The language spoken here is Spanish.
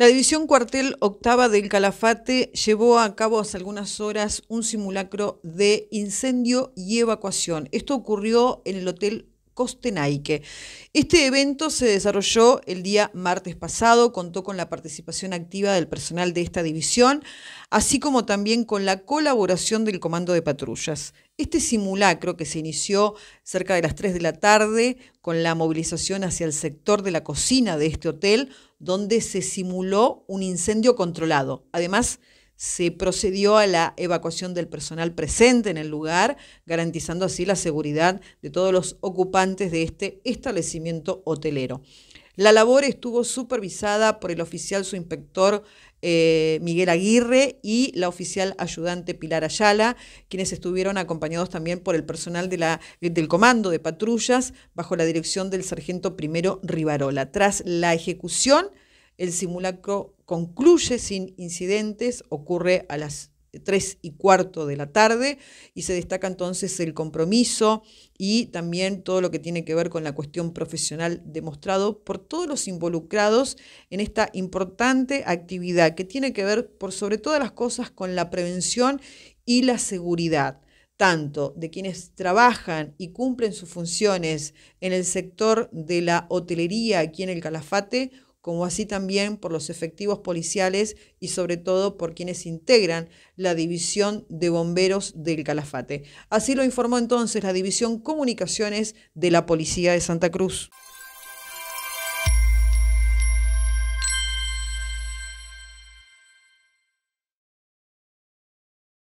La División Cuartel Octava del Calafate llevó a cabo hace algunas horas un simulacro de incendio y evacuación. Esto ocurrió en el Hotel Costenaique. Este evento se desarrolló el día martes pasado, contó con la participación activa del personal de esta división, así como también con la colaboración del Comando de Patrullas. Este simulacro que se inició cerca de las 3 de la tarde con la movilización hacia el sector de la cocina de este hotel, donde se simuló un incendio controlado. Además, se procedió a la evacuación del personal presente en el lugar, garantizando así la seguridad de todos los ocupantes de este establecimiento hotelero. La labor estuvo supervisada por el oficial su inspector eh, Miguel Aguirre y la oficial ayudante Pilar Ayala, quienes estuvieron acompañados también por el personal de la, del comando de patrullas bajo la dirección del sargento primero Rivarola. Tras la ejecución el simulacro concluye sin incidentes, ocurre a las 3 y cuarto de la tarde y se destaca entonces el compromiso y también todo lo que tiene que ver con la cuestión profesional demostrado por todos los involucrados en esta importante actividad que tiene que ver por sobre todas las cosas con la prevención y la seguridad tanto de quienes trabajan y cumplen sus funciones en el sector de la hotelería aquí en el Calafate como así también por los efectivos policiales y sobre todo por quienes integran la División de Bomberos del Calafate. Así lo informó entonces la División Comunicaciones de la Policía de Santa Cruz.